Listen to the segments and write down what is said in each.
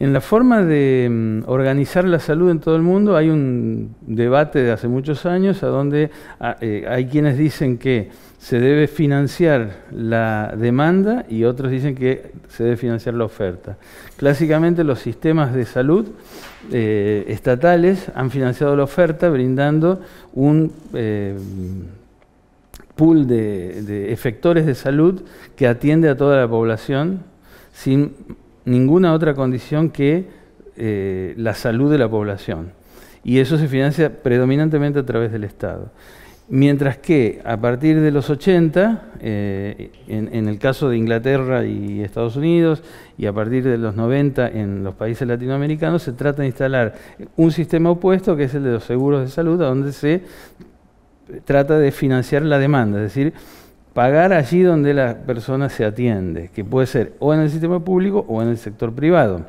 En la forma de mm, organizar la salud en todo el mundo hay un debate de hace muchos años a donde ah, eh, hay quienes dicen que se debe financiar la demanda y otros dicen que se debe financiar la oferta. Clásicamente los sistemas de salud eh, estatales han financiado la oferta brindando un... Eh, pool de, de efectores de salud que atiende a toda la población sin ninguna otra condición que eh, la salud de la población. Y eso se financia predominantemente a través del Estado. Mientras que a partir de los 80, eh, en, en, el caso de Inglaterra y Estados Unidos, y a partir de los 90 en los países latinoamericanos, se trata de instalar un sistema opuesto que es el de los seguros de salud, donde se trata de financiar la demanda, es decir, pagar allí donde la persona se atiende, que puede ser o en el sistema público o en el sector privado.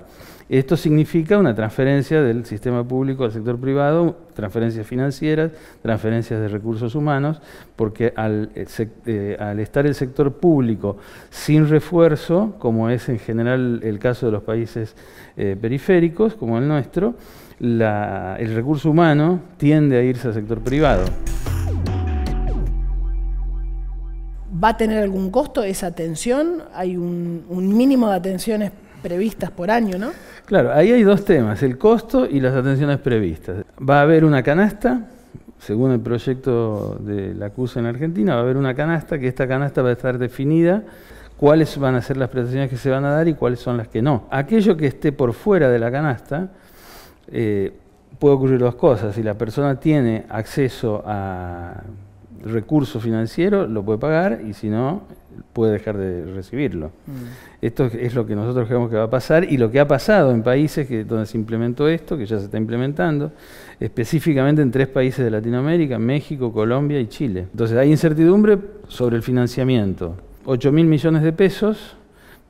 Esto significa una transferencia del sistema público al sector privado, transferencias financieras, transferencias de recursos humanos, porque al, eh, eh, estar el sector público sin refuerzo, como es en general el caso de los países eh, periféricos, como el nuestro, el recurso humano tiende a irse al sector privado. ¿Va a tener algún costo esa atención? Hay un, mínimo de atenciones previstas por año, ¿no? Claro, ahí hay dos temas, el costo y las atenciones previstas. Va a haber una canasta, según el proyecto de la CUSA en Argentina, va a haber una canasta, que esta canasta va a estar definida cuáles van a ser las prestaciones que se van a dar y cuáles son las que no. Aquello que esté por fuera de la canasta, eh, puede ocurrir dos cosas. Si la persona tiene acceso a recurso financiero, lo puede pagar y si no, puede dejar de recibirlo. Mm. Esto es lo que nosotros creemos que va a pasar y lo que ha pasado en países que, donde se implementó esto, que ya se está implementando, específicamente en tres países de Latinoamérica, México, Colombia y Chile. Entonces hay incertidumbre sobre el financiamiento. 8 mil millones de pesos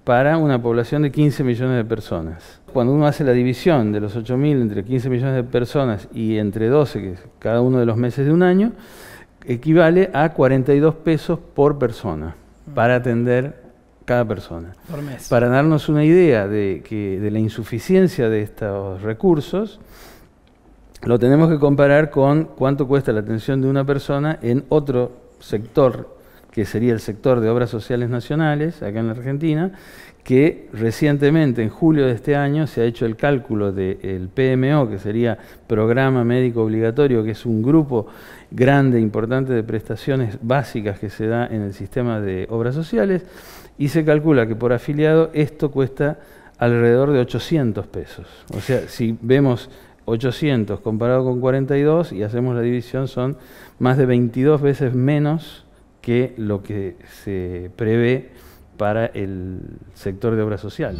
para una población de 15 millones de personas. Cuando uno hace la división de los mil entre 15 millones de personas y entre 12, que es cada uno de los meses de un año, equivale a 42 pesos por persona mm. para atender cada persona. Para darnos una idea de, que, de la insuficiencia de estos recursos, lo tenemos que comparar con cuánto cuesta la atención de una persona en otro sector que sería el sector de obras sociales nacionales acá en la Argentina, que recientemente, en julio de este año, se ha hecho el cálculo del PMO, que sería Programa Médico Obligatorio, que es un grupo grande, importante de prestaciones básicas que se da en el sistema de obras sociales, y se calcula que por afiliado esto cuesta alrededor de 800 pesos. O sea, si vemos 800 comparado con 42 y hacemos la división, son más de 22 veces menos que lo que se prevé para el sector de obra social.